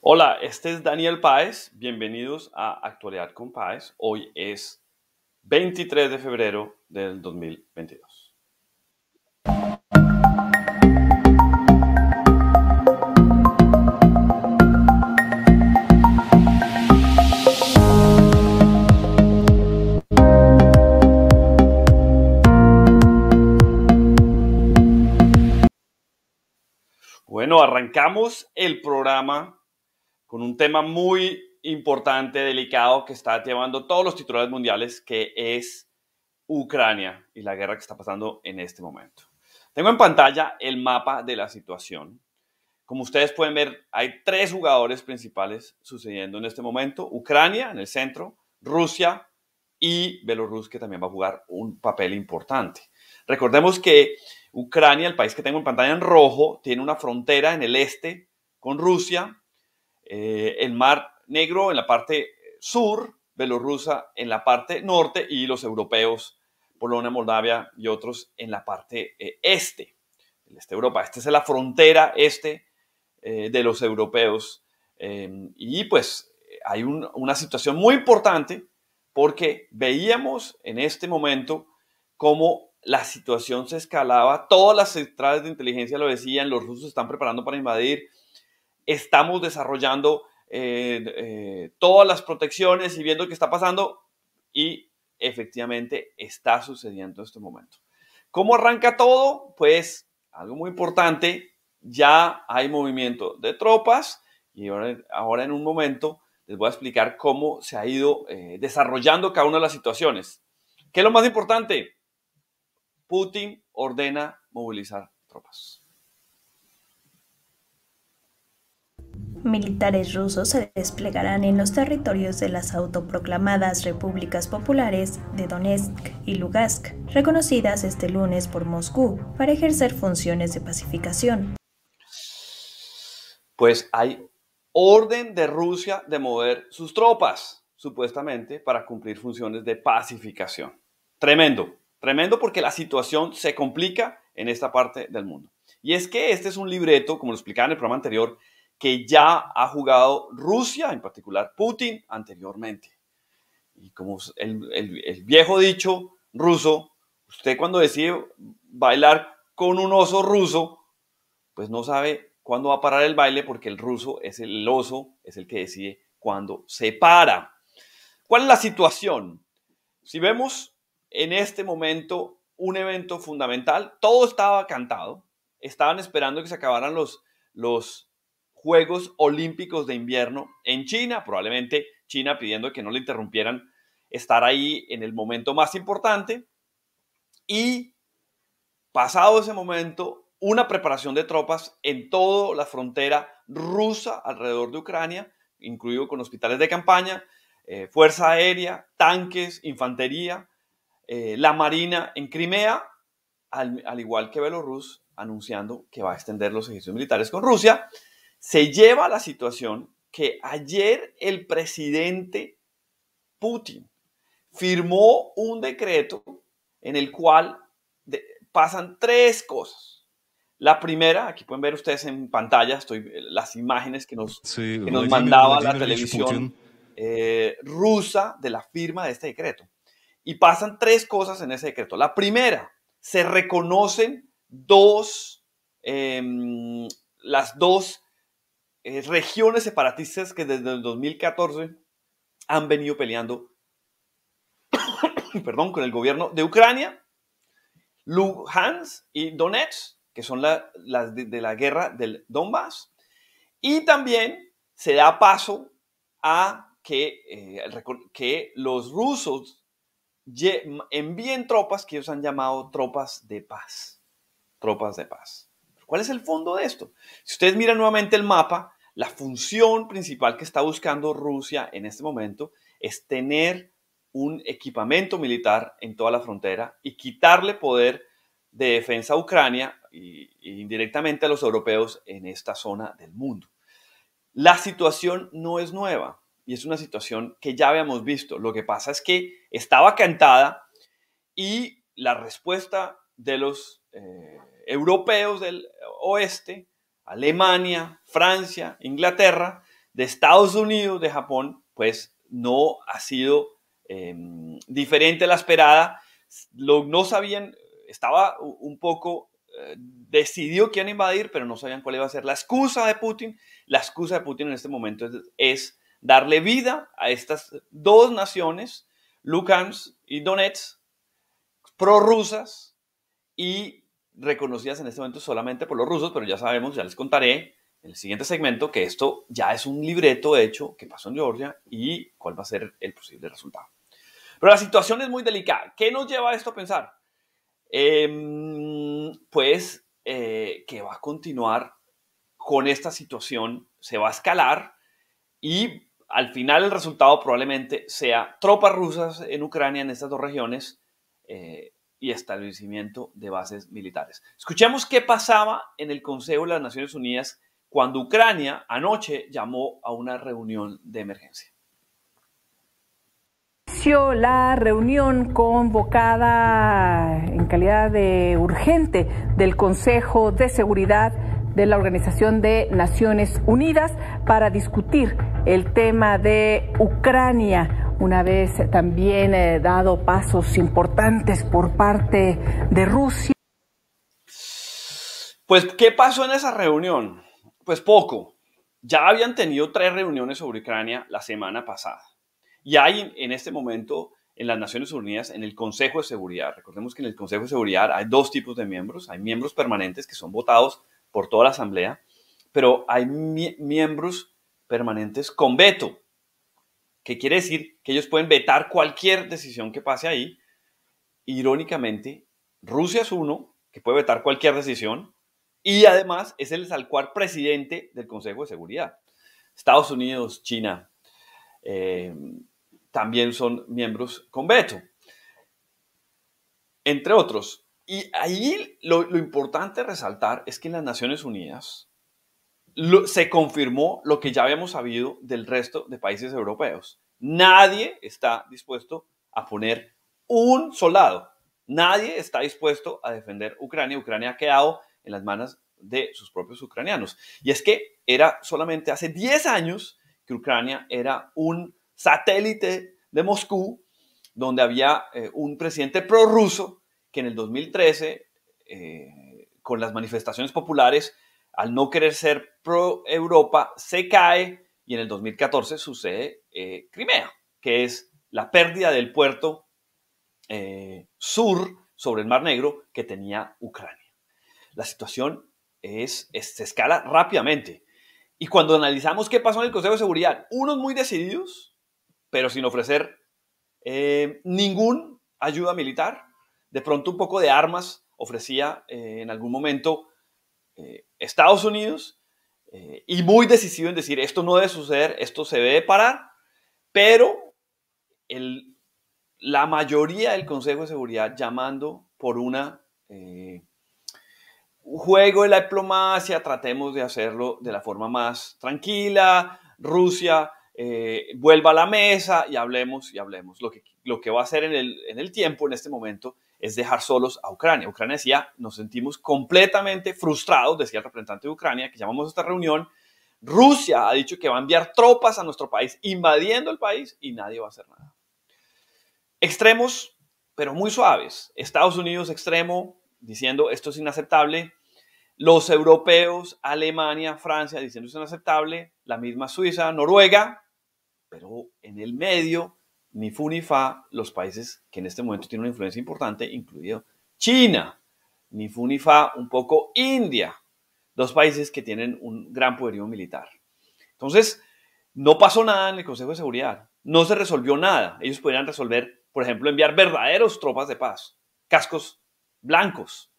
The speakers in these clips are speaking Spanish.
Hola, este es Daniel Páez. Bienvenidos a Actualidad con Páez. Hoy es 23 de febrero del 2022. Bueno, arrancamos el programa con un tema muy importante, delicado, que está llevando todos los titulares mundiales, que es Ucrania y la guerra que está pasando en este momento. Tengo en pantalla el mapa de la situación. Como ustedes pueden ver, hay tres jugadores principales sucediendo en este momento. Ucrania en el centro, Rusia y Bielorrusia, que también va a jugar un papel importante. Recordemos que Ucrania, el país que tengo en pantalla en rojo, tiene una frontera en el este con Rusia eh, el Mar Negro en la parte sur, Belorrusia en la parte norte y los europeos, Polonia, Moldavia y otros en la parte eh, este, el este Europa. Esta es la frontera este eh, de los europeos. Em, y pues hay una situación muy importante porque veíamos en este momento cómo la situación se escalaba, todas las centrales de inteligencia lo decían, los rusos están preparando para invadir, estamos desarrollando eh, eh, todas las protecciones y viendo qué está pasando y efectivamente está sucediendo en este momento. ¿Cómo arranca todo? Pues algo muy importante, ya hay movimiento de tropas y ahora, en un momento les voy a explicar cómo se ha ido eh, desarrollando cada una de las situaciones. ¿Qué es lo más importante? Putin ordena movilizar tropas. Militares rusos se desplegarán en los territorios de las autoproclamadas repúblicas populares de Donetsk y Lugansk, reconocidas este lunes por Moscú, para ejercer funciones de pacificación. Pues hay orden de Rusia de mover sus tropas, supuestamente, para cumplir funciones de pacificación. Tremendo, tremendo porque la situación se complica en esta parte del mundo. Y es que este es un libreto, como lo explicaba en el programa anterior, que ya ha jugado Rusia, en particular Putin, anteriormente. Y como el, viejo dicho ruso, usted cuando decide bailar con un oso ruso, pues no sabe cuándo va a parar el baile porque el ruso es el, oso, es el que decide cuándo se para. ¿Cuál es la situación? Si vemos en este momento un evento fundamental, todo estaba cantado, estaban esperando que se acabaran los, los Juegos Olímpicos de Invierno en China, probablemente China pidiendo que no le interrumpieran estar ahí en el momento más importante. Y pasado ese momento, una preparación de tropas en toda la frontera rusa alrededor de Ucrania, incluido con hospitales de campaña, eh, fuerza aérea, tanques, infantería, eh, la marina en Crimea, al, igual que Belarus anunciando que va a extender los ejercicios militares con Rusia se lleva a la situación que ayer el presidente Putin firmó un decreto en el cual pasan tres cosas. La primera, aquí pueden ver ustedes en pantalla estoy, las imágenes que nos, nos mandaba la televisión eh, rusa de la firma de este decreto. Y pasan tres cosas en ese decreto. La primera, se reconocen dos, em, las dos eh, regiones separatistas que desde el 2014 han venido peleando perdón, con el gobierno de Ucrania, Luhansk y Donetsk, que son las de, la guerra del Donbass. Y también se da paso a que, eh, que los rusos envíen tropas que ellos han llamado tropas de paz. Tropas de paz. ¿Cuál es el fondo de esto? Si ustedes miran nuevamente el mapa, la función principal que está buscando Rusia en este momento es tener un equipamiento militar en toda la frontera y quitarle poder de defensa a Ucrania e indirectamente a los europeos en esta zona del mundo. La situación no es nueva y es una situación que ya habíamos visto. Lo que pasa es que estaba cantada y la respuesta de los eh, europeos del oeste Alemania, Francia, Inglaterra, de Estados Unidos, de Japón, pues no ha sido em, diferente a la esperada. Lo, no sabían, estaba un poco eh, decidió quién invadir, pero no sabían cuál iba a ser la excusa de Putin. La excusa de Putin en este momento es, darle vida a estas dos naciones, Lukansk y Donetsk, prorrusas, y reconocidas en este momento solamente por los rusos, pero ya sabemos, ya les contaré en el siguiente segmento que esto ya es un libreto hecho que pasó en Georgia y cuál va a ser el posible resultado. Pero la situación es muy delicada. ¿Qué nos lleva a esto a pensar? Em, pues eh, que va a continuar con esta situación, se va a escalar y al final el resultado probablemente sea tropas rusas en Ucrania, en estas dos regiones, eh, y establecimiento de bases militares. Escuchemos qué pasaba en el Consejo de las Naciones Unidas cuando Ucrania anoche llamó a una reunión de emergencia la reunión convocada en calidad de urgente del Consejo de Seguridad de la Organización de Naciones Unidas para discutir el tema de Ucrania una vez también eh, dado pasos importantes por parte de Rusia. Pues, ¿qué pasó en esa reunión? Pues poco. Ya habían tenido tres reuniones sobre Ucrania la semana pasada. Y hay en este momento en las Naciones Unidas, en el Consejo de Seguridad. Recordemos que en el Consejo de Seguridad hay dos tipos de miembros. Hay miembros permanentes que son votados por toda la Asamblea, pero hay miembros permanentes con veto que quiere decir que ellos pueden vetar cualquier decisión que pase ahí. Irónicamente, Rusia es uno que puede vetar cualquier decisión y además es el salcuar presidente del Consejo de Seguridad. Estados Unidos, China, eh, también son miembros con veto, entre otros. Y ahí lo, lo importante resaltar es que en las Naciones Unidas se confirmó lo que ya habíamos sabido del resto de países europeos. Nadie está dispuesto a poner un soldado. Nadie está dispuesto a defender Ucrania. Ucrania ha quedado en las manos de sus propios ucranianos. Y es que era solamente hace 10 años que Ucrania era un satélite de Moscú, donde había eh, un presidente prorruso que en el 2013, eh, con las manifestaciones populares, al no querer ser pro Europa, se cae y en el 2014 sucede eh, Crimea, que es la pérdida del puerto eh, sur sobre el Mar Negro que tenía Ucrania. La situación se escala rápidamente. Y cuando analizamos qué pasó en el Consejo de Seguridad, unos muy decididos, pero sin ofrecer ninguna eh, ningún ayuda militar, de pronto un poco de armas ofrecía en algún momento eh, Estados Unidos eh, y muy decisivo en decir esto no debe suceder, esto se debe parar, pero la mayoría del Consejo de Seguridad llamando por una... Eh, un juego de la diplomacia, tratemos de hacerlo de la forma más tranquila, Rusia vuelva a la mesa y hablemos y hablemos. Lo que, lo que va a hacer en el, en el tiempo, en este momento, es dejar solos a Ucrania. Ucrania decía, nos sentimos completamente frustrados, decía el representante de Ucrania, que llamamos a esta reunión. Rusia ha dicho que va a enviar tropas a nuestro país, invadiendo el país, y nadie va a hacer nada. Extremos, pero muy suaves. Estados Unidos extremo, diciendo esto es inaceptable. Los europeos, Alemania, Francia, diciendo esto es inaceptable. La misma Suiza, Noruega, pero en el medio ni fu ni fa los países que en este momento tienen una influencia importante, incluido China, ni fu ni fa un poco India, dos países que tienen un gran poderío militar. Entonces, no pasó nada en el Consejo de Seguridad, no se resolvió nada. Ellos podrían resolver, por ejemplo, enviar verdaderos tropas de paz, cascos blancos.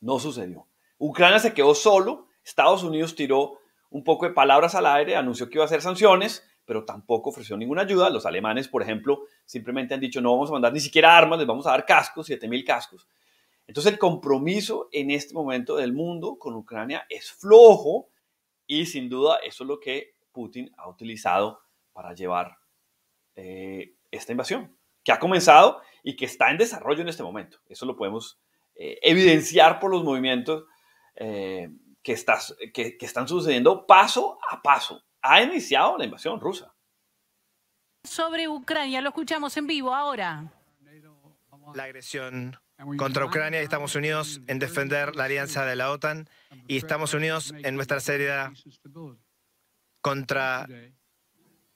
No sucedió. Ucrania se quedó solo, Estados Unidos tiró un poco de palabras al aire, anunció que iba a hacer sanciones, pero tampoco ofreció ninguna ayuda. Los alemanes, por ejemplo, simplemente han dicho no vamos a mandar ni siquiera armas, les vamos a dar cascos, 7.000 cascos. Entonces el compromiso en este momento del mundo con Ucrania es flojo y sin duda eso es lo que Putin ha utilizado para llevar eh, esta invasión, que ha comenzado y que está en desarrollo en este momento. Eso lo podemos eh, evidenciar por los movimientos eh, que, que están sucediendo paso a paso ha iniciado la invasión rusa. Sobre Ucrania, lo escuchamos en vivo ahora. La agresión contra Ucrania y estamos unidos en defender la alianza de la OTAN y estamos unidos en nuestra seriedad contra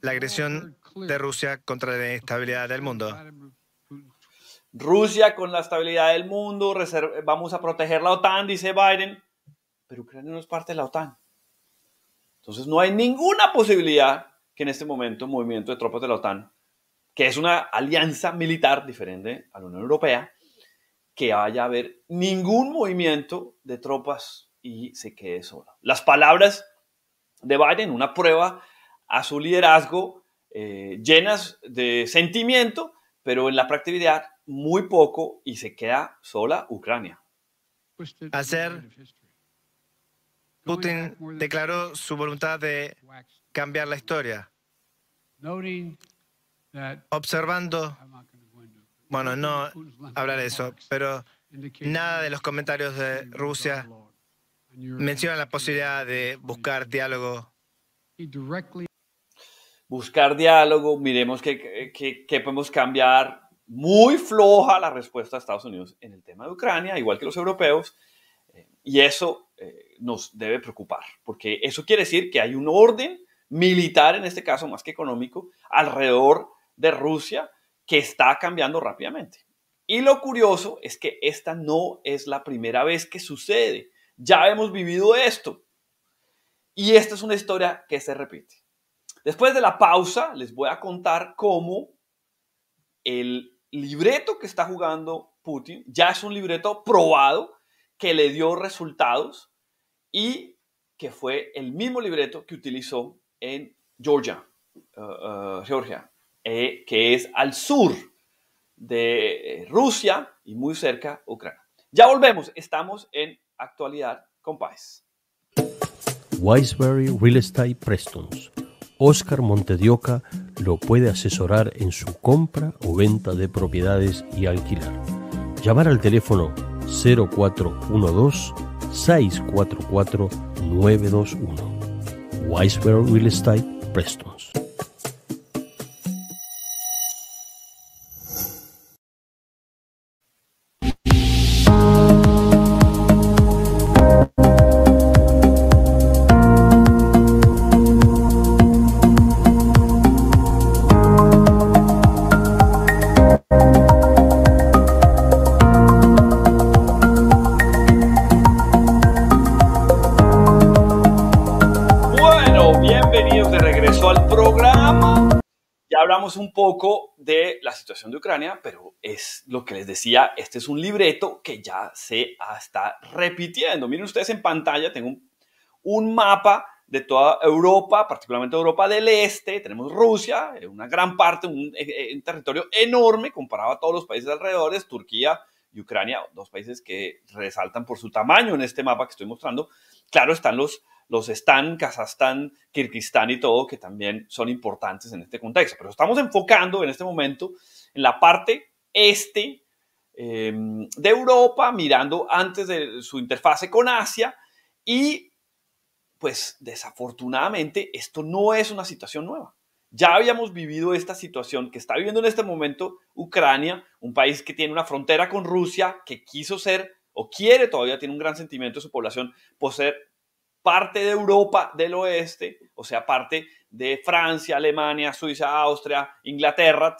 la agresión de Rusia contra la estabilidad del mundo. Rusia con la estabilidad del mundo, vamos a proteger la OTAN, dice Biden, pero Ucrania no es parte de la OTAN. Entonces no hay ninguna posibilidad que en este momento movimiento de tropas de la OTAN, que es una alianza militar diferente a la Unión Europea, que vaya a haber ningún movimiento de tropas y se quede sola. Las palabras de Biden, una prueba a su liderazgo, eh, llenas de sentimiento, pero en la practicidad muy poco y se queda sola Ucrania. Pues, Hacer Putin declaró su voluntad de cambiar la historia, observando, bueno, no hablar de eso, pero nada de los comentarios de Rusia menciona la posibilidad de buscar diálogo. Buscar diálogo, miremos qué, podemos cambiar. Muy floja la respuesta de Estados Unidos en el tema de Ucrania, igual que los europeos, eh, y eso eh, nos debe preocupar, porque eso quiere decir que hay un orden militar, en este caso más que económico, alrededor de Rusia que está cambiando rápidamente. Y lo curioso es que esta no es la primera vez que sucede. Ya hemos vivido esto. Y esta es una historia que se repite. Después de la pausa, les voy a contar cómo el libreto que está jugando Putin ya es un libreto probado que le dio resultados y que fue el mismo libreto que utilizó en Georgia, eh, eh, Georgia, eh, que es al sur de Rusia y muy cerca Ucrania. Ya volvemos, estamos en actualidad con Pais Wiseberry Real Estate Prestons. Oscar Montedioca lo puede asesorar en su compra o venta de propiedades y alquilar. Llamar al teléfono 0412 644-921. Weisberg Real Estate Prestons. un poco de la situación de Ucrania, pero es lo que les decía, este es un libreto que ya se está repitiendo. Miren ustedes en pantalla, tengo un, mapa de toda Europa, particularmente Europa del Este, tenemos Rusia, eh, una gran parte, eh, eh, un territorio enorme comparado a todos los países alrededores, Turquía y Ucrania, dos países que resaltan por su tamaño en este mapa que estoy mostrando. Claro, están los los Están, Kazajstán, Kirguistán y todo, que también son importantes en este contexto. Pero estamos enfocando en este momento en la parte este em, de Europa, mirando antes de su interfase con Asia y pues desafortunadamente esto no es una situación nueva. Ya habíamos vivido esta situación que está viviendo en este momento Ucrania, un país que tiene una frontera con Rusia, que quiso ser o quiere todavía, tiene un gran sentimiento de su población poseer parte de Europa del Oeste, o sea, parte de Francia, Alemania, Suiza, Austria, Inglaterra,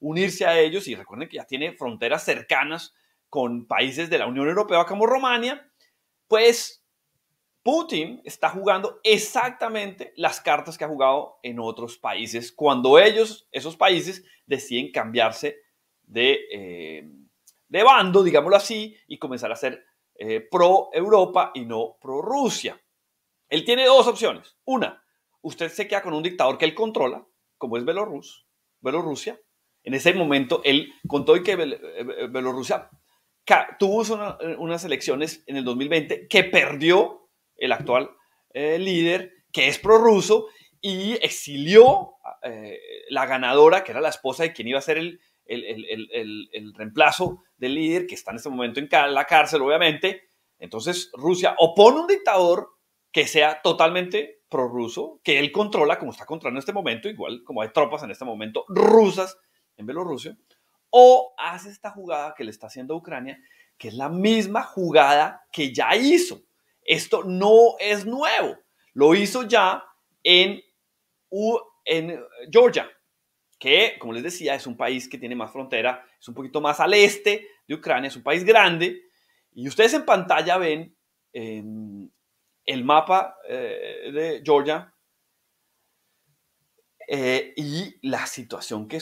unirse a ellos. Y recuerden que ya tiene fronteras cercanas con países de la Unión Europea como Romania. Pues Putin está jugando exactamente las cartas que ha jugado en otros países cuando ellos, esos países, deciden cambiarse de, eh, de bando, digámoslo así, y comenzar a hacer eh, pro Europa y no pro Rusia. Él tiene dos opciones. Una, usted se queda con un dictador que él controla, como es Belorrusia. En ese momento, él, contó que Belorrusia eh, tuvo unas elecciones en el 2020 que perdió el actual eh, líder, que es prorruso, y exilió la ganadora, que era la esposa de quien iba a ser el el, reemplazo del líder que está en este momento en la cárcel, obviamente. Entonces Rusia opone un dictador que sea totalmente prorruso, que él controla, como está controlando en este momento, igual como hay tropas en este momento rusas en Bielorrusia, o hace esta jugada que le está haciendo Ucrania, que es la misma jugada que ya hizo. Esto no es nuevo. Lo hizo ya en, en Georgia, que, como les decía, es un país que tiene más frontera, es un poquito más al este de Ucrania, es un país grande. Y ustedes en pantalla ven em, el mapa eh, de Georgia eh, y la situación que,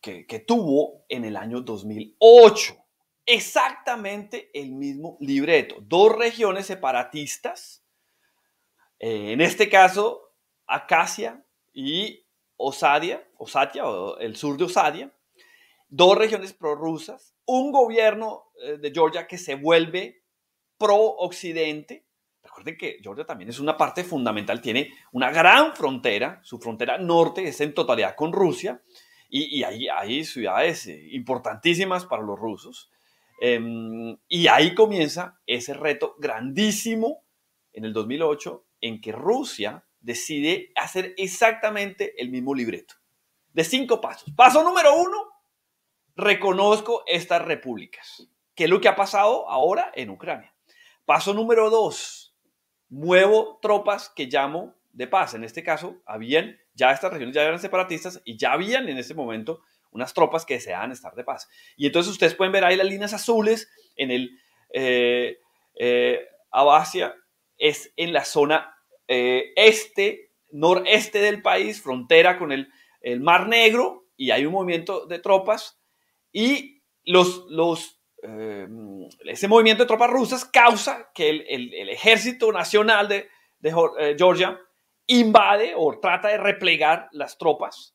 que, que tuvo en el año 2008. Exactamente el mismo libreto. Dos regiones separatistas, eh, en este caso Acacia y Osadia, Osatia, o el sur de Osadia, dos regiones prorrusas, un gobierno eh, de Georgia que se vuelve pro-occidente. Recuerden que Georgia también es una parte fundamental, tiene una gran frontera, su frontera norte es en totalidad con Rusia, y, ahí hay, ciudades eh, importantísimas para los rusos. Em, y ahí comienza ese reto grandísimo en el 2008 en que Rusia decide hacer exactamente el mismo libreto. De cinco pasos. Paso número uno, reconozco estas repúblicas, que es lo que ha pasado ahora en Ucrania. Paso número dos, muevo tropas que llamo de paz. En este caso, habían, ya estas regiones ya eran separatistas y ya habían en este momento unas tropas que deseaban estar de paz. Y entonces ustedes pueden ver ahí las líneas azules en el eh, eh Abasia, es en la zona eh, este, noreste del país, frontera con el, Mar Negro, y hay un movimiento de tropas, y los, los, eh, ese movimiento de tropas rusas causa que el, ejército nacional de, eh, Georgia invade o trata de replegar las tropas.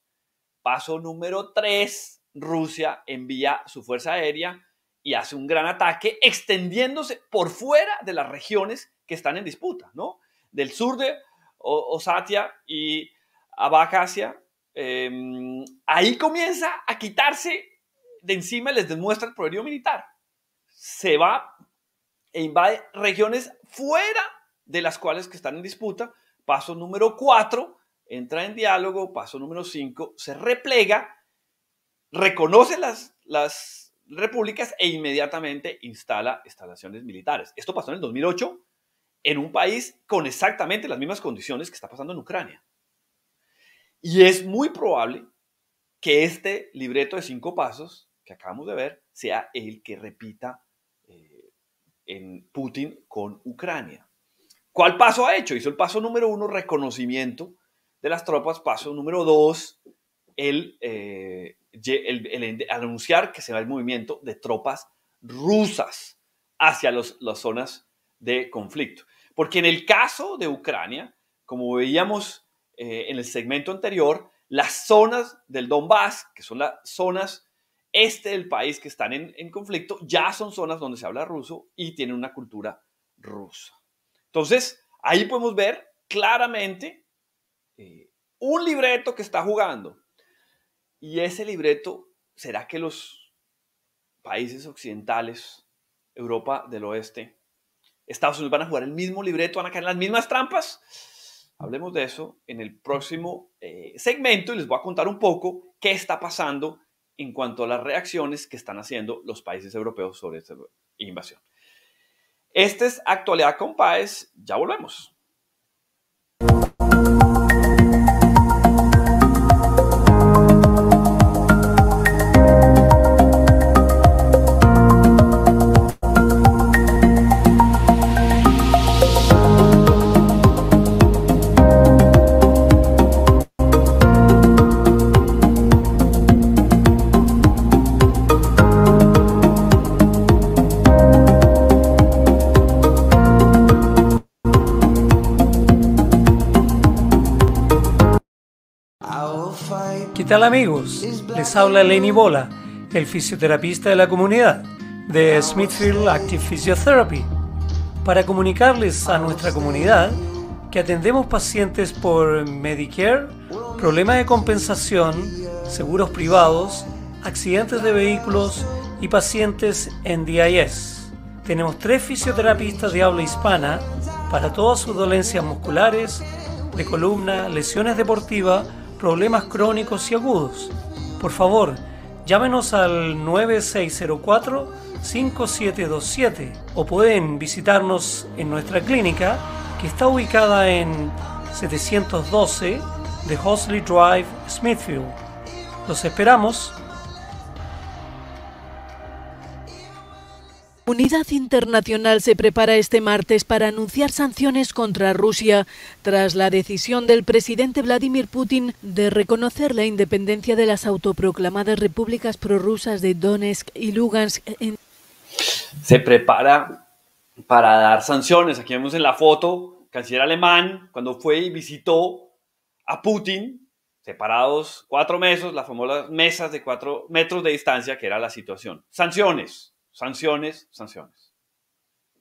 Paso número 3, Rusia envía su fuerza aérea y hace un gran ataque extendiéndose por fuera de las regiones que están en disputa, ¿no? del sur de Osatia y Abajasia, em, ahí comienza a quitarse de encima, les demuestra el poderío militar. Se va e invade regiones fuera de las cuales que están en disputa. Paso número 4, entra en diálogo. Paso número 5, se replega, reconoce las, las repúblicas e inmediatamente instala instalaciones militares. Esto pasó en el 2008 en un país con exactamente las mismas condiciones que está pasando en Ucrania. Y es muy probable que este libreto de cinco pasos que acabamos de ver sea el que repita eh, en Putin con Ucrania. ¿Cuál paso ha hecho? Hizo el paso número uno, reconocimiento de las tropas. Paso número dos, el, eh, anunciar que se va el movimiento de tropas rusas hacia las zonas de conflicto. Porque en el caso de Ucrania, como veíamos eh, en el segmento anterior, las zonas del Donbass, que son las zonas este del país que están en, conflicto, ya son zonas donde se habla ruso y tienen una cultura rusa. Entonces, ahí podemos ver claramente eh, un libreto que está jugando. Y ese libreto, ¿será que los países occidentales, Europa del Oeste, Estados Unidos van a jugar el mismo libreto, van a caer en las mismas trampas. Hablemos de eso en el próximo eh, segmento y les voy a contar un poco qué está pasando en cuanto a las reacciones que están haciendo los países europeos sobre esta invasión. Esta es Actualidad con PAES. Ya volvemos. tal amigos? Les habla Lenny Bola, el fisioterapista de la comunidad de Smithfield Active Physiotherapy, para comunicarles a nuestra comunidad que atendemos pacientes por Medicare, problemas de compensación, seguros privados, accidentes de vehículos y pacientes en DIS. Tenemos tres fisioterapistas de habla hispana para todas sus dolencias musculares, de columna, lesiones deportivas, problemas crónicos y agudos. Por favor, llámenos al 9604-5727 o pueden visitarnos en nuestra clínica que está ubicada en 712 de Hosley Drive, Smithfield. Los esperamos. Unidad Internacional se prepara este martes para anunciar sanciones contra Rusia tras la decisión del presidente Vladimir Putin de reconocer la independencia de las autoproclamadas repúblicas prorrusas de Donetsk y Lugansk. Se prepara para dar sanciones. Aquí vemos en la foto canciller alemán cuando fue y visitó a Putin, separados cuatro meses, las famosas mesas de cuatro metros de distancia, que era la situación. Sanciones sanciones, sanciones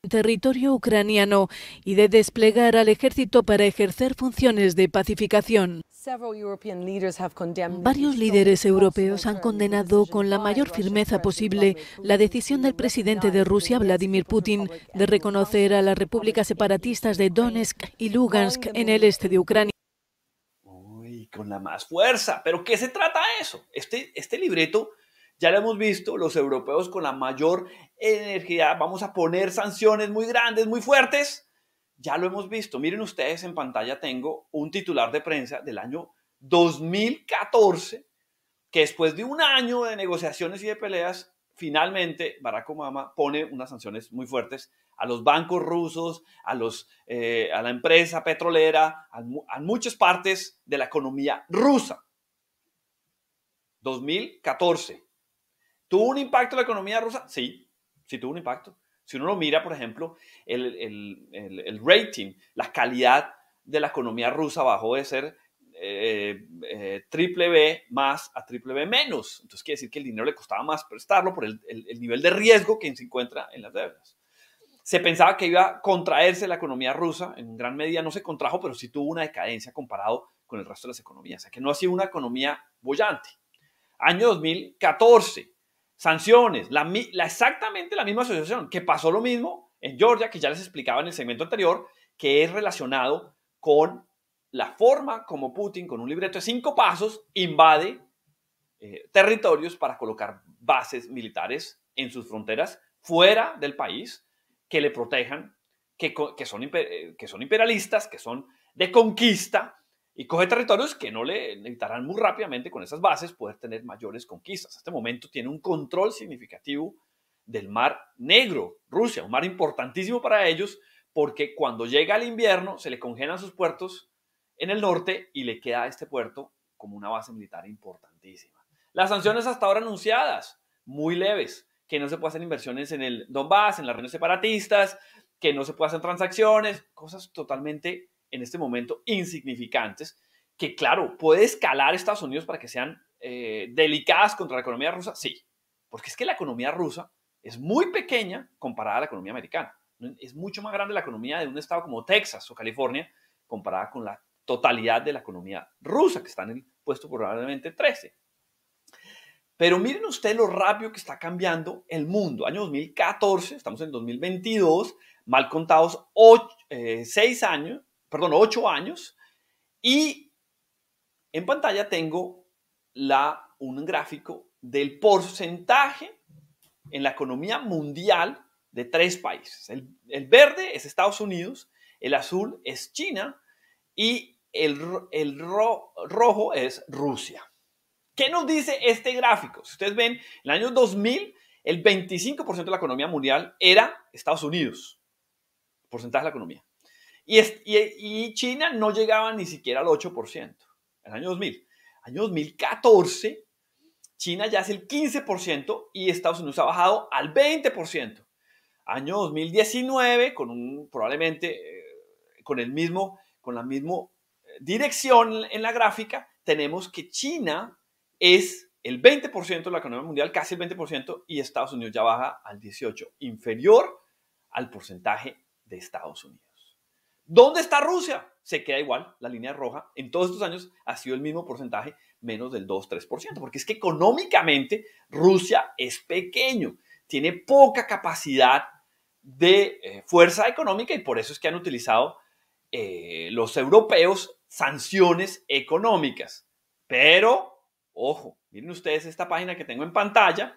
territorio ucraniano y de desplegar al ejército para ejercer funciones de pacificación. Varios líderes europeos han condenado con la mayor firmeza posible la decisión del presidente de Rusia, Vladimir Putin, de reconocer a las repúblicas separatistas de Donetsk y Lugansk en el este de Ucrania. Uy, con la más fuerza. ¿Pero qué se trata eso? Este, este libreto ya lo hemos visto, los europeos con la mayor energía, vamos a poner sanciones muy grandes, muy fuertes. Ya lo hemos visto. Miren ustedes, en pantalla tengo un titular de prensa del año 2014, que después de un año de negociaciones y de peleas, finalmente Barack Obama pone unas sanciones muy fuertes a los bancos rusos, a, los, eh, a la empresa petrolera, a, a, muchas partes de la economía rusa. 2014. ¿Tuvo un impacto la economía rusa? Sí, sí tuvo un impacto. Si uno lo mira, por ejemplo, el, el, el, rating, la calidad de la economía rusa bajó de ser eh, eh, triple B más a triple B menos. Entonces quiere decir que el dinero le costaba más prestarlo por el, el, el, nivel de riesgo que se encuentra en las deudas. Se pensaba que iba a contraerse la economía rusa, en gran medida no se contrajo, pero sí tuvo una decadencia comparado con el resto de las economías. O sea que no ha sido una economía bollante. Año 2014, sanciones, la, exactamente la misma asociación, que pasó lo mismo en Georgia, que ya les explicaba en el segmento anterior, que es relacionado con la forma como Putin, con un libreto de cinco pasos, invade eh, territorios para colocar bases militares en sus fronteras, fuera del país, que le protejan, que, son, eh, que son imperialistas, que son de conquista y coge territorios que no le evitarán muy rápidamente con esas bases poder tener mayores conquistas. En este momento tiene un control significativo del Mar Negro, Rusia, un mar importantísimo para ellos porque cuando llega el invierno se le congelan sus puertos en el norte y le queda este puerto como una base militar importantísima. Las sanciones hasta ahora anunciadas, muy leves, que no se pueden hacer inversiones en el Donbass, en las regiones separatistas, que no se pueden hacer transacciones, cosas totalmente en este momento insignificantes, que claro, puede escalar Estados Unidos para que sean eh, delicadas contra la economía rusa, sí, porque es que la economía rusa es muy pequeña comparada a la economía americana. Es mucho más grande la economía de un estado como Texas o California comparada con la totalidad de la economía rusa, que está en el puesto probablemente 13. Pero miren ustedes lo rápido que está cambiando el mundo. Año 2014, estamos en 2022, mal contados eh, seis 6 años, perdón, ocho años. Y en pantalla tengo un gráfico del porcentaje en la economía mundial de tres países. El, verde es Estados Unidos, el azul es China y el, rojo es Rusia. ¿Qué nos dice este gráfico? Si ustedes ven, en el año 2000 el 25% de la economía mundial era Estados Unidos, porcentaje de la economía. Y, y, China no llegaba ni siquiera al 8%, el año 2000. Año 2014, China ya es el 15% y Estados Unidos ha bajado al 20%. Año 2019, con un, probablemente eh, con el mismo, con la misma eh, dirección en la gráfica, tenemos que China es el 20% de la economía mundial, casi el 20%, y Estados Unidos ya baja al 18%, inferior al porcentaje de Estados Unidos. ¿Dónde está Rusia? Se queda igual, la línea roja en todos estos años ha sido el mismo porcentaje, menos del 2-3%, porque es que económicamente Rusia es pequeño, tiene poca capacidad de eh, fuerza económica y por eso es que han utilizado eh, los europeos sanciones económicas. Pero, ojo, miren ustedes esta página que tengo en pantalla,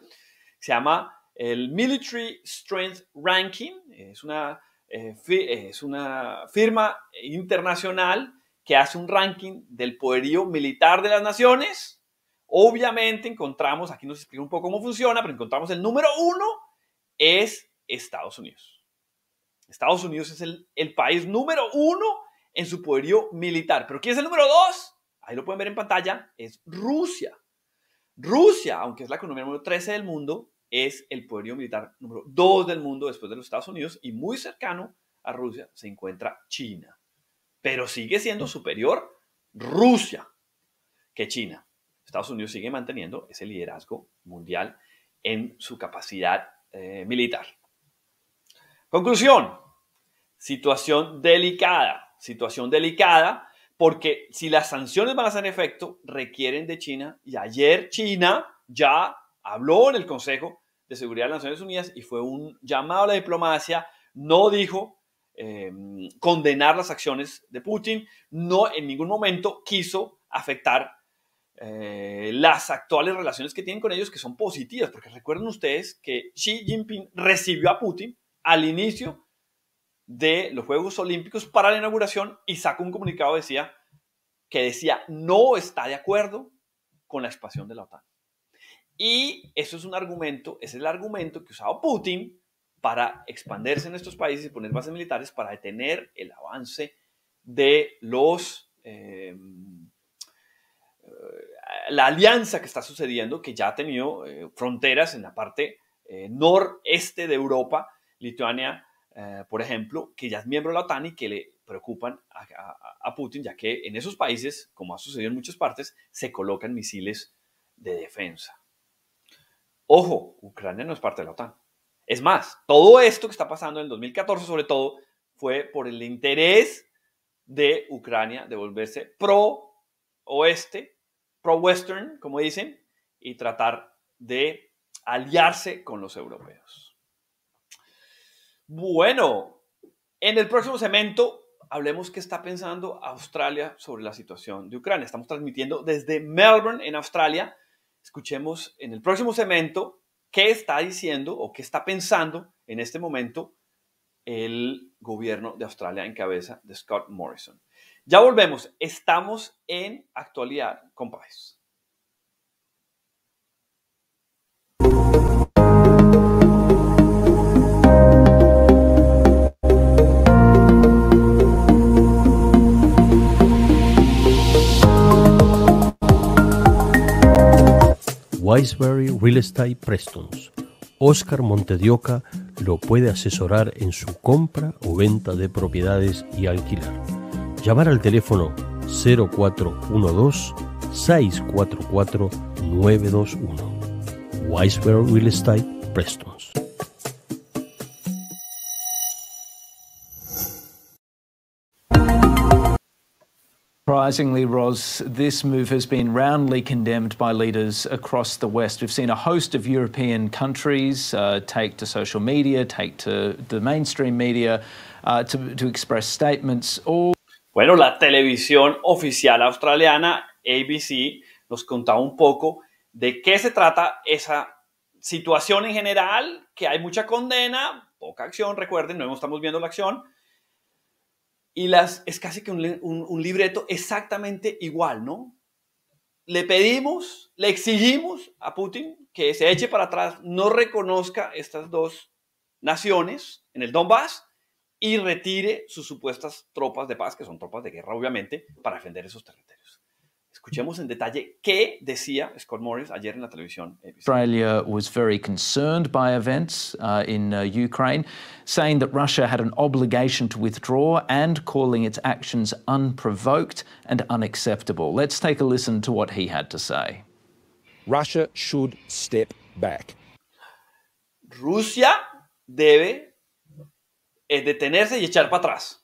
se llama el Military Strength Ranking, es una eh, eh, es una firma internacional que hace un ranking del poderío militar de las naciones. Obviamente encontramos, aquí nos explica un poco cómo funciona, pero encontramos el número uno es Estados Unidos. Estados Unidos es el, país número uno en su poderío militar. Pero ¿quién es el número dos? Ahí lo pueden ver en pantalla, es Rusia. Rusia, aunque es la economía número 13 del mundo, es el poderío militar número dos del mundo después de los Estados Unidos y muy cercano a Rusia se encuentra China. Pero sigue siendo mm. superior Rusia que China. Estados Unidos sigue manteniendo ese liderazgo mundial en su capacidad eh, militar. Conclusión, situación delicada, situación delicada porque si las sanciones van a ser efecto, requieren de China y ayer China ya habló en el Consejo de Seguridad de las Naciones Unidas y fue un llamado a la diplomacia, no dijo em, condenar las acciones de Putin, no en ningún momento quiso afectar eh, las actuales relaciones que tienen con ellos, que son positivas, porque recuerden ustedes que Xi Jinping recibió a Putin al inicio de los Juegos Olímpicos para la inauguración y sacó un comunicado decía, que decía no está de acuerdo con la expansión de la OTAN. Y eso es un argumento, es el argumento que usaba Putin para expandirse en estos países y poner bases militares para detener el avance de los... Eh, eh, la alianza que está sucediendo, que ya ha tenido eh, fronteras en la parte noreste de Europa, Lituania, por ejemplo, que ya es miembro de la OTAN y que le preocupan a, Putin, ya que en esos países, como ha sucedido en muchas partes, se colocan misiles de defensa. Ojo, Ucrania no es parte de la OTAN. Es más, todo esto que está pasando en el 2014 sobre todo fue por el interés de Ucrania de volverse pro oeste, pro western, como dicen, y tratar de aliarse con los europeos. Bueno, en el próximo cemento, hablemos qué está pensando Australia sobre la situación de Ucrania. Estamos transmitiendo desde Melbourne, en Australia escuchemos en el próximo segmento qué está diciendo o qué está pensando en este momento el gobierno de Australia en cabeza de Scott Morrison. Ya volvemos, estamos en actualidad con Wisebury Real Estate Prestons. Oscar Montedioca lo puede asesorar en su compra o venta de propiedades y alquilar. Llamar al teléfono 0412 644 921. Wiseberry Real Estate Prestons. Surprisingly, Ros, this move has been roundly condemned by leaders across the West. We've seen a host of European countries uh, take to social media, take to the mainstream media uh, to, to express statements. All... Bueno, la televisión oficial australiana, ABC, nos contaba un poco de qué se trata esa situación en general, que hay mucha condena, poca acción, recuerden, no estamos viendo la acción, y las, es casi que un, libreto exactamente igual, ¿no? Le pedimos, le exigimos a Putin que se eche para atrás, no reconozca estas dos naciones en el Donbass y retire sus supuestas tropas de paz, que son tropas de guerra, obviamente, para defender esos territorios. Escuchemos en detalle qué decía Scott Morris ayer en la televisión. Eh, Australia was very concerned by events uh, in uh, Ukraine, saying that Russia had an obligation to withdraw and calling its actions unprovoked and unacceptable. Let's take a listen to what he had to say. Russia should step back. Rusia debe eh, detenerse y echar para atrás.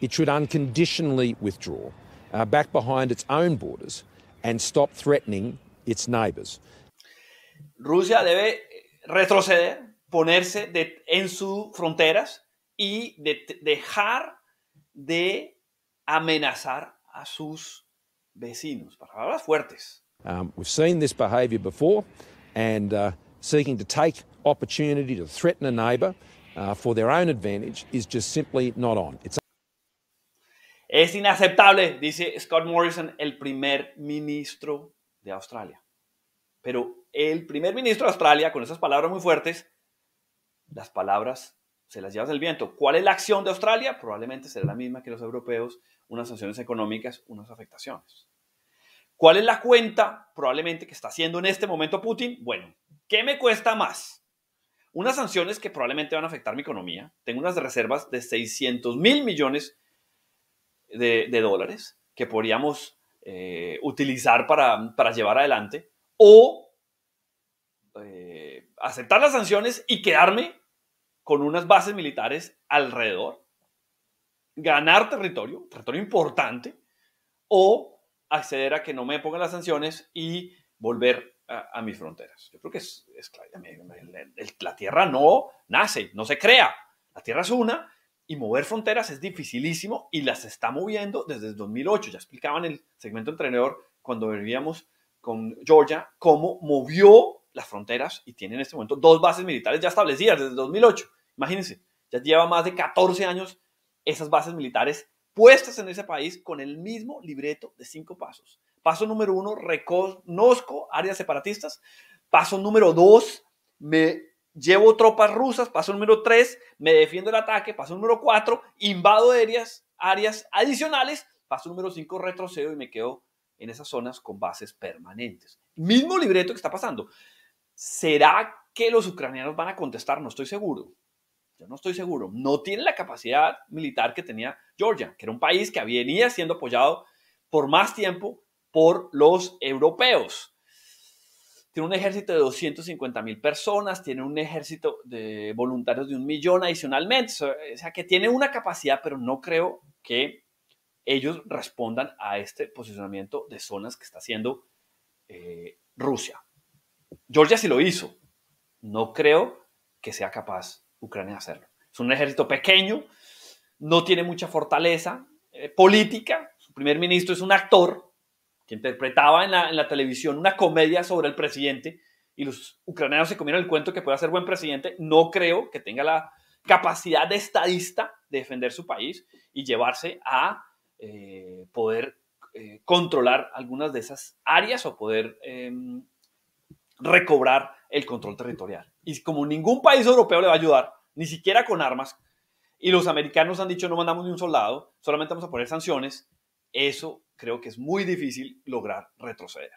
It should unconditionally withdraw uh, back behind its own borders and stop threatening its neighbors. Rusia debe retroceder, ponerse de, en sus fronteras y de, dejar de amenazar a sus vecinos. Palabras fuertes. Um, we've seen this behaviour before, and uh, seeking to take opportunity to threaten a neighbour uh, for their own advantage is just simply not on. It's Es inaceptable, dice Scott Morrison, el primer ministro de Australia. Pero el primer ministro de Australia, con esas palabras muy fuertes, las palabras se las llevas el viento. ¿Cuál es la acción de Australia? Probablemente será la misma que los europeos, unas sanciones económicas, unas afectaciones. ¿Cuál es la cuenta probablemente que está haciendo en este momento Putin? Bueno, ¿qué me cuesta más? Unas sanciones que probablemente van a afectar mi economía. Tengo unas reservas de 600 mil millones de, dólares que podríamos eh, utilizar para, para, llevar adelante o eh, aceptar las sanciones y quedarme con unas bases militares alrededor, ganar territorio, territorio importante, o acceder a que no me pongan las sanciones y volver a, mis fronteras. Yo creo que es, es la, la tierra no nace, no se crea. La tierra es una y mover fronteras es dificilísimo y las está moviendo desde 2008. Ya explicaba en el segmento entrenador cuando vivíamos con Georgia cómo movió las fronteras y tiene en este momento dos bases militares ya establecidas desde 2008. Imagínense, ya lleva más de 14 años esas bases militares puestas en ese país con el mismo libreto de cinco pasos. Paso número uno, reconozco áreas separatistas. Paso número dos, me llevo tropas rusas, paso número 3, me defiendo el ataque, paso número 4, invado áreas, áreas adicionales, paso número 5, retrocedo y me quedo en esas zonas con bases permanentes. Mismo libreto que está pasando. ¿Será que los ucranianos van a contestar? No estoy seguro. Yo no estoy seguro. No tienen la capacidad militar que tenía Georgia, que era un país que venía siendo apoyado por más tiempo por los europeos un ejército de 250 mil personas, tiene un ejército de voluntarios de un millón adicionalmente, o sea que tiene una capacidad, pero no creo que ellos respondan a este posicionamiento de zonas que está haciendo eh, Rusia. Georgia sí lo hizo, no creo que sea capaz Ucrania de hacerlo. Es un ejército pequeño, no tiene mucha fortaleza eh, política, su primer ministro es un actor, que interpretaba en la, televisión una comedia sobre el presidente y los ucranianos se comieron el cuento que puede ser buen presidente, no creo que tenga la capacidad de estadista de defender su país y llevarse a eh, poder eh, controlar algunas de esas áreas o poder em, recobrar el control territorial. Y como ningún país europeo le va a ayudar, ni siquiera con armas, y los americanos han dicho no mandamos ni un soldado, solamente vamos a poner sanciones, eso creo que es muy difícil lograr retroceder.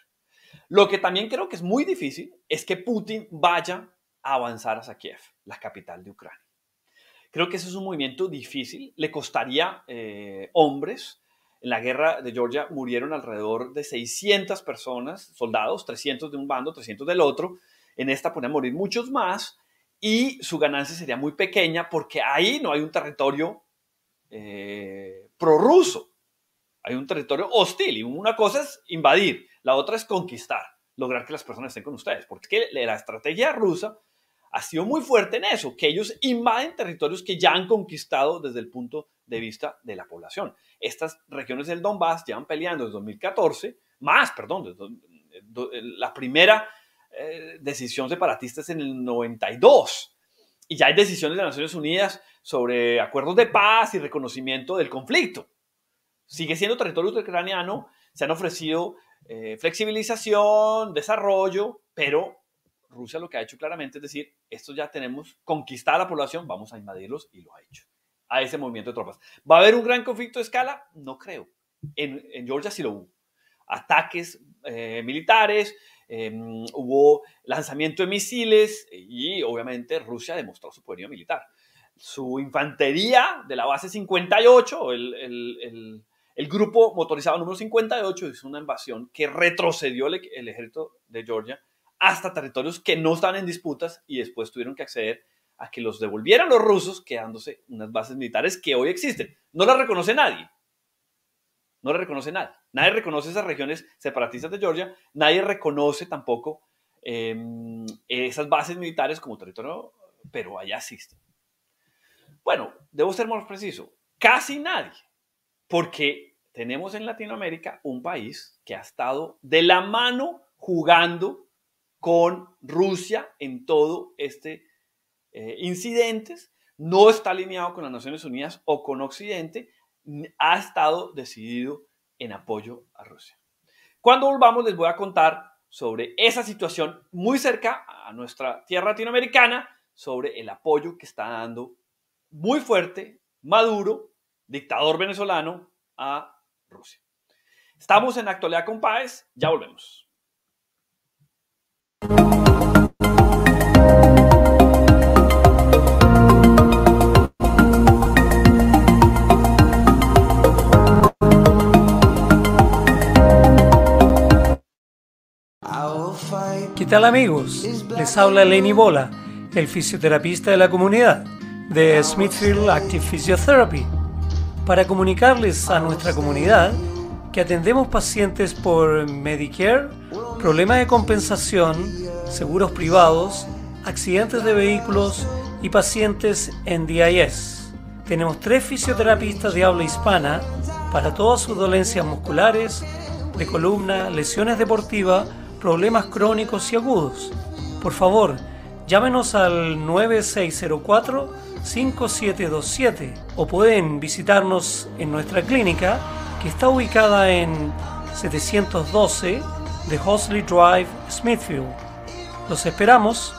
Lo que también creo que es muy difícil es que Putin vaya a avanzar a Kiev, la capital de Ucrania. Creo que ese es un movimiento difícil, le costaría eh, hombres. En la guerra de Georgia murieron alrededor de 600 personas, soldados, 300 de un bando, 300 del otro. En esta podrían morir muchos más y su ganancia sería muy pequeña porque ahí no hay un territorio eh, prorruso hay un territorio hostil y una cosa es invadir, la otra es conquistar, lograr que las personas estén con ustedes, porque la estrategia rusa ha sido muy fuerte en eso, que ellos invaden territorios que ya han conquistado desde el punto de vista de la población. Estas regiones del Donbass llevan peleando desde 2014, más, perdón, eh, eh, la primera eh, decisión separatista es en el 92. Y ya hay decisiones de las Naciones Unidas sobre acuerdos de paz y reconocimiento del conflicto sigue siendo territorio ucraniano, se han ofrecido eh, flexibilización, desarrollo, pero Rusia lo que ha hecho claramente es decir, esto ya tenemos conquistada la población, vamos a invadirlos y lo ha hecho a ese movimiento de tropas. ¿Va a haber un gran conflicto de escala? No creo. En, Georgia sí lo hubo. Ataques eh, militares, em, hubo lanzamiento de misiles y obviamente Rusia demostró su poderío militar. Su infantería de la base 58, el el grupo motorizado número 58 hizo una invasión que retrocedió e, el, ejército de Georgia hasta territorios que no están en disputas y después tuvieron que acceder a que los devolvieran los rusos, quedándose unas bases militares que hoy existen. No las reconoce nadie. No las reconoce nadie. Nadie reconoce esas regiones separatistas de Georgia. Nadie reconoce tampoco em, esas bases militares como territorio, pero allá existen. Bueno, debo ser más preciso. Casi nadie porque tenemos en Latinoamérica un país que ha estado de la mano jugando con Rusia en todo este incidente, eh, incidentes, no está alineado con las Naciones Unidas o con Occidente, ha estado decidido en apoyo a Rusia. Cuando volvamos les voy a contar sobre esa situación muy cerca a nuestra tierra latinoamericana, sobre el apoyo que está dando muy fuerte Maduro dictador venezolano a Rusia. Estamos en Actualidad con Páez, ya volvemos. ¿Qué tal amigos? Les habla Lenny Bola, el fisioterapista de la comunidad de Smithfield Active Physiotherapy para comunicarles a nuestra comunidad que atendemos pacientes por Medicare, problemas de compensación, seguros privados, accidentes de vehículos y pacientes en DIS. Tenemos tres fisioterapistas de habla hispana para todas sus dolencias musculares, de columna, lesiones deportivas, problemas crónicos y agudos. Por favor, llámenos al 9604 5727 o pueden visitarnos en nuestra clínica que está ubicada en 712 de Hosley Drive, Smithfield. Los esperamos.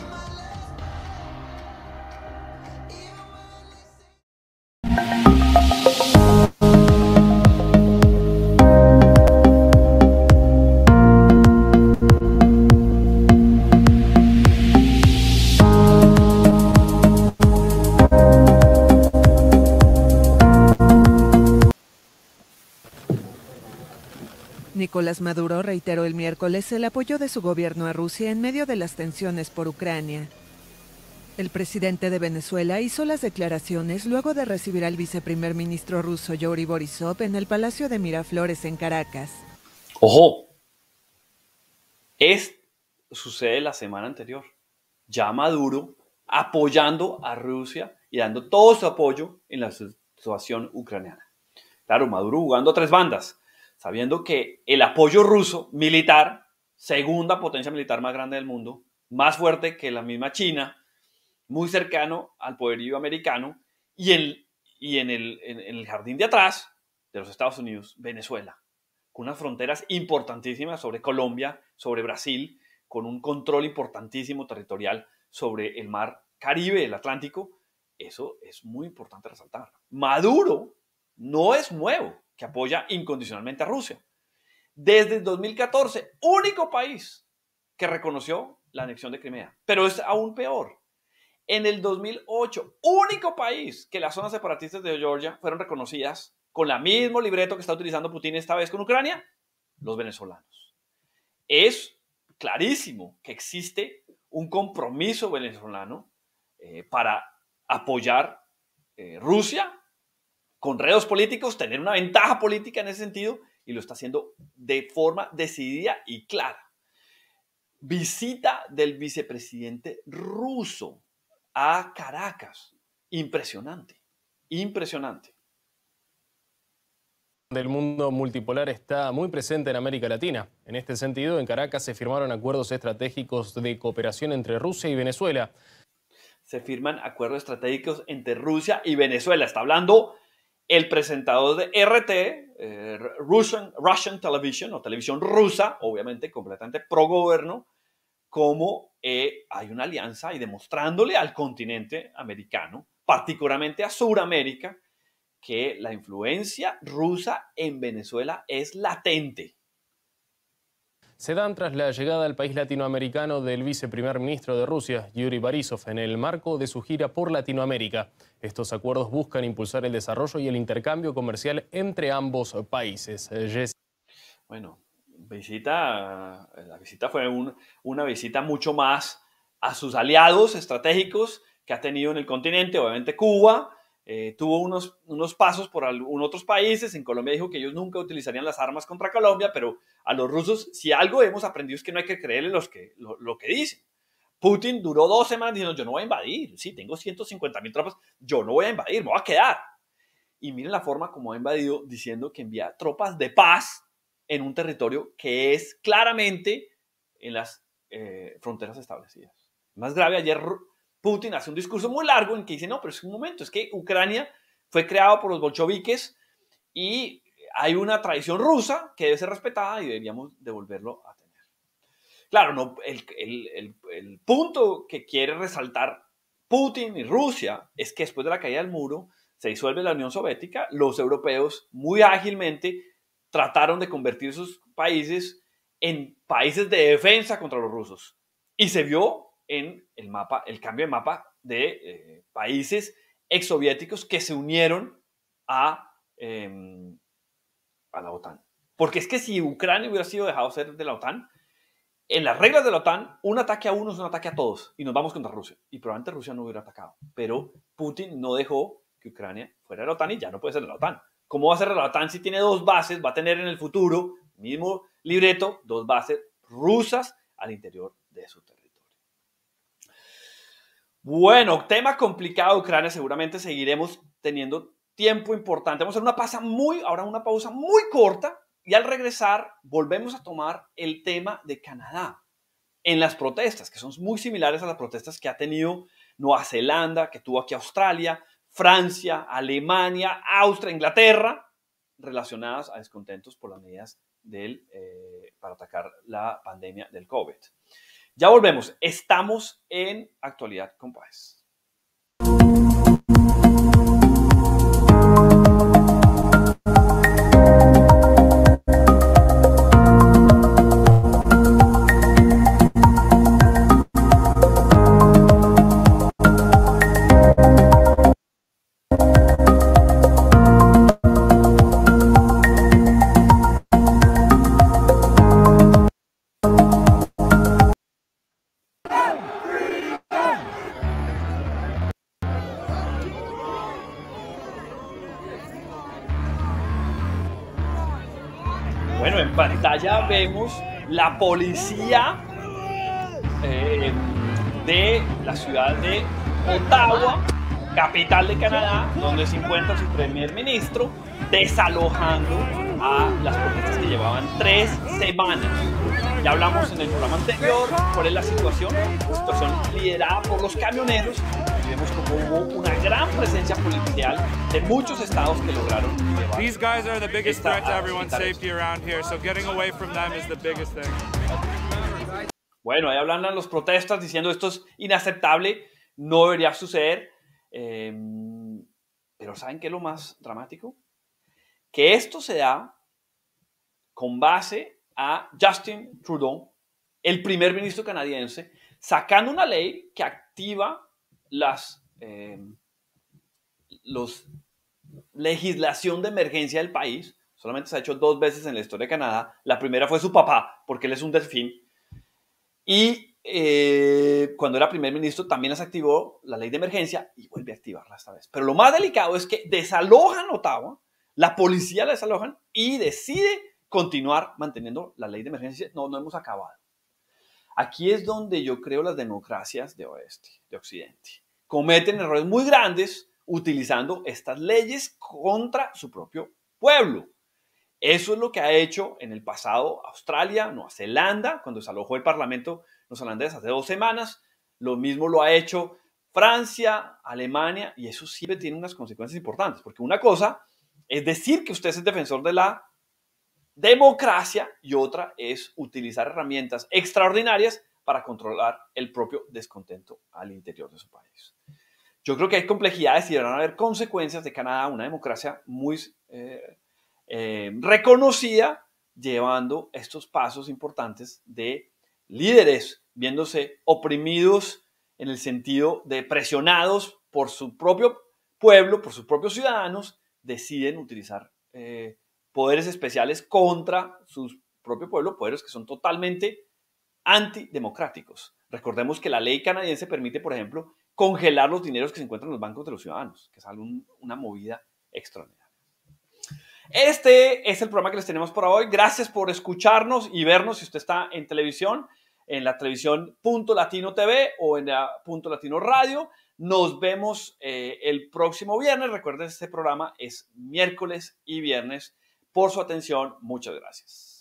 Nicolás Maduro reiteró el miércoles el apoyo de su gobierno a Rusia en medio de las tensiones por Ucrania. El presidente de Venezuela hizo las declaraciones luego de recibir al viceprimer ministro ruso Yuri Borisov en el Palacio de Miraflores en Caracas. Ojo, es, sucede la semana anterior. Ya Maduro apoyando a Rusia y dando todo su apoyo en la situación ucraniana. Claro, Maduro jugando a tres bandas sabiendo que el apoyo ruso militar, segunda potencia militar más grande del mundo, más fuerte que la misma China, muy cercano al poderío americano, y, el, y en, el, en, en el jardín de atrás de los Estados Unidos, Venezuela, con unas fronteras importantísimas sobre Colombia, sobre Brasil, con un control importantísimo territorial sobre el mar Caribe, el Atlántico, eso es muy importante resaltar. Maduro no es nuevo que apoya incondicionalmente a Rusia. Desde el 2014, único país que reconoció la anexión de Crimea. Pero es aún peor. En el 2008, único país que las zonas separatistas de Georgia fueron reconocidas con el mismo libreto que está utilizando Putin esta vez con Ucrania, los venezolanos. Es clarísimo que existe un compromiso venezolano eh, para apoyar eh, Rusia con reos políticos, tener una ventaja política en ese sentido, y lo está haciendo de forma decidida y clara. Visita del vicepresidente ruso a Caracas. Impresionante, impresionante. Del mundo multipolar está muy presente en América Latina. En este sentido, en Caracas se firmaron acuerdos estratégicos de cooperación entre Rusia y Venezuela. Se firman acuerdos estratégicos entre Rusia y Venezuela. Está hablando el presentador de RT, eh, Russian, Television, o televisión rusa, obviamente completamente pro gobierno, como eh, hay una alianza y demostrándole al continente americano, particularmente a Sudamérica, que la influencia rusa en Venezuela es latente se dan tras la llegada al país latinoamericano del viceprimer ministro de Rusia, Yuri Barisov en el marco de su gira por Latinoamérica. Estos acuerdos buscan impulsar el desarrollo y el intercambio comercial entre ambos países. Bueno, visita, la visita fue una visita mucho más a sus aliados estratégicos que ha tenido en el continente, obviamente Cuba, eh, tuvo unos, unos pasos por algunos otros países. En Colombia dijo que ellos nunca utilizarían las armas contra Colombia, pero a los rusos, si algo hemos aprendido es que no hay que creerle los que, lo, que dicen. Putin duró dos semanas diciendo, yo no voy a invadir, sí, tengo 150 mil tropas, yo no voy a invadir, me voy a quedar. Y miren la forma como ha invadido diciendo que envía tropas de paz en un territorio que es claramente en las eh, fronteras establecidas. Más grave, ayer Putin hace un discurso muy largo en que dice, no, pero es un momento, es que Ucrania fue creada por los bolcheviques y hay una tradición rusa que debe ser respetada y deberíamos devolverlo a tener. Claro, no, el, el, punto que quiere resaltar Putin y Rusia es que después de la caída del muro se disuelve la Unión Soviética, los europeos muy ágilmente trataron de convertir sus países en países de defensa contra los rusos. Y se vio en el mapa, el cambio de mapa de eh, países exsoviéticos que se unieron a, em, a la OTAN. Porque es que si Ucrania hubiera sido dejado ser de la OTAN, en las reglas de la OTAN, un ataque a uno es un ataque a todos y nos vamos contra Rusia. Y probablemente Rusia no hubiera atacado. Pero Putin no dejó que Ucrania fuera de la OTAN y ya no puede ser de la OTAN. ¿Cómo va a ser de la OTAN si tiene dos bases? Va a tener en el futuro, mismo libreto, dos bases rusas al interior de su territorio. Bueno, tema complicado, Ucrania. Seguramente seguiremos teniendo tiempo importante. Vamos a hacer una pausa muy, ahora una pausa muy corta y al regresar volvemos a tomar el tema de Canadá en las protestas, que son muy similares a las protestas que ha tenido Nueva Zelanda, que tuvo aquí Australia, Francia, Alemania, Austria, Inglaterra, relacionadas a descontentos por las medidas del, eh, para atacar la pandemia del COVID. Ya volvemos. Estamos en Actualidad con la policía eh, de la ciudad de Ottawa, capital de Canadá, donde se encuentra su primer ministro, desalojando a las protestas que llevaban tres semanas. Ya hablamos en el programa anterior cuál es la situación, la situación liderada por los camioneros. Y vemos como hubo una gran presencia policial de muchos estados que lograron Bueno, ahí hablan los protestas diciendo esto es inaceptable, no debería suceder. Eh, pero ¿saben qué es lo más dramático? que esto se da con base a Justin Trudeau, el primer ministro canadiense, sacando una ley que activa las eh, los, legislación de emergencia del país. Solamente se ha hecho dos veces en la historia de Canadá. La primera fue su papá, porque él es un delfín. Y eh, cuando era primer ministro también se activó la ley de emergencia y vuelve a activarla esta vez. Pero lo más delicado es que desalojan Ottawa la policía la desalojan y decide continuar manteniendo la ley de emergencia. No, no hemos acabado. Aquí es donde yo creo las democracias de oeste, de occidente, cometen errores muy grandes utilizando estas leyes contra su propio pueblo. Eso es lo que ha hecho en el pasado Australia, Nueva Zelanda, cuando desalojó el Parlamento neozelandés hace dos semanas. Lo mismo lo ha hecho Francia, Alemania, y eso siempre tiene unas consecuencias importantes, porque una cosa es decir que usted es defensor de la democracia y otra es utilizar herramientas extraordinarias para controlar el propio descontento al interior de su país. Yo creo que hay complejidades y van a haber consecuencias de Canadá, una democracia muy eh, eh, reconocida, llevando estos pasos importantes de líderes viéndose oprimidos en el sentido de presionados por su propio pueblo, por sus propios ciudadanos, deciden utilizar eh, poderes especiales contra su propio pueblo, poderes que son totalmente antidemocráticos. Recordemos que la ley canadiense permite, por ejemplo, congelar los dineros que se encuentran en los bancos de los ciudadanos, que es una movida extraordinaria. Este es el programa que les tenemos por hoy. Gracias por escucharnos y vernos si usted está en televisión, en la televisión Punto Latino TV o en la Punto Latino Radio. Nos vemos eh, el próximo viernes. Recuerden, este programa es miércoles y viernes. Por su atención, muchas gracias.